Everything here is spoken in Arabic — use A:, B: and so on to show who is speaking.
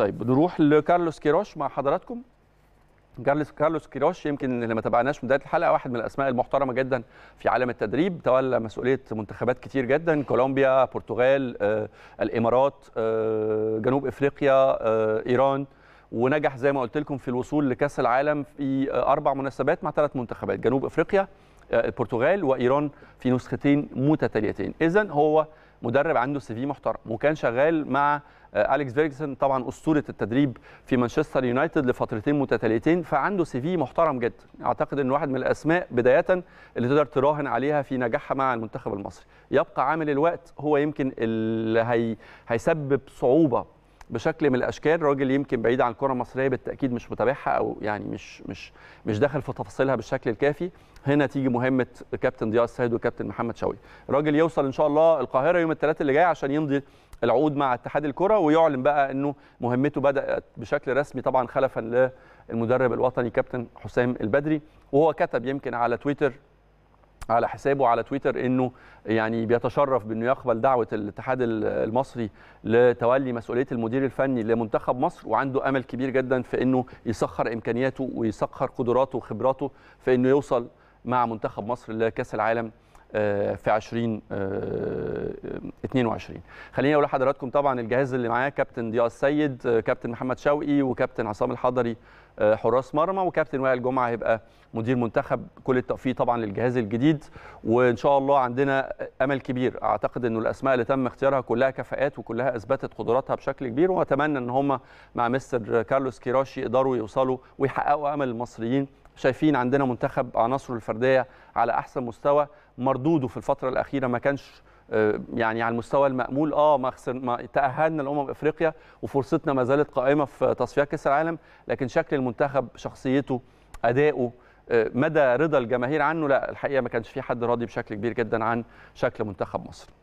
A: طيب نروح لكارلوس كيروش مع حضراتكم كارلوس كارلوس كيروش يمكن اللي ما تابعناش من بدايه الحلقه واحد من الاسماء المحترمه جدا في عالم التدريب تولى مسؤوليه منتخبات كتير جدا كولومبيا البرتغال آه، الامارات آه، جنوب افريقيا آه، ايران ونجح زي ما قلت لكم في الوصول لكاس العالم في آه، اربع مناسبات مع ثلاث منتخبات جنوب افريقيا البرتغال وايران في نسختين متتاليتين اذا هو مدرب عنده سي في محترم وكان شغال مع اليكس فيرجسون طبعا اسطوره التدريب في مانشستر يونايتد لفترتين متتاليتين فعنده سي في محترم جدا اعتقد ان واحد من الاسماء بدايه اللي تقدر تراهن عليها في نجاحها مع المنتخب المصري يبقى عامل الوقت هو يمكن اللي هي... هيسبب صعوبه بشكل من الاشكال راجل يمكن بعيد عن الكره المصريه بالتاكيد مش متابعها او يعني مش مش مش داخل في تفاصيلها بالشكل الكافي هنا تيجي مهمه كابتن ضياء السيد وكابتن محمد شوقي راجل يوصل ان شاء الله القاهره يوم الثلاث اللي جاي عشان يمضي العقود مع اتحاد الكره ويعلن بقى انه مهمته بدات بشكل رسمي طبعا خلفا للمدرب الوطني كابتن حسام البدري وهو كتب يمكن على تويتر على حسابه على تويتر انه يعني بيتشرف بانه يقبل دعوه الاتحاد المصري لتولي مسؤوليه المدير الفني لمنتخب مصر وعنده امل كبير جدا في انه يسخر امكانياته ويسخر قدراته وخبراته في انه يوصل مع منتخب مصر لكاس العالم آه، في 20 22 خليني اقول لحضراتكم طبعا الجهاز اللي معايا كابتن ضياء السيد آه، كابتن محمد شوقي وكابتن عصام الحضري آه، حراس مرمى وكابتن وائل جمعه هيبقى مدير منتخب كل التوفيق طبعا للجهاز الجديد وان شاء الله عندنا امل كبير اعتقد انه الاسماء اللي تم اختيارها كلها كفاءات وكلها اثبتت قدراتها بشكل كبير واتمنى ان هم مع مستر كارلوس كيراشي يقدروا يوصلوا ويحققوا امل المصريين شايفين عندنا منتخب عناصره الفرديه على احسن مستوى مردوده في الفتره الاخيره ما كانش آه، يعني على المستوى المأمول اه ما ما تأهلنا لأمم افريقيا وفرصتنا ما زالت قائمه في تصفيات كأس العالم لكن شكل المنتخب شخصيته أدائه آه، مدى رضا الجماهير عنه لا الحقيقه ما كانش في حد راضي بشكل كبير جدا عن شكل منتخب مصر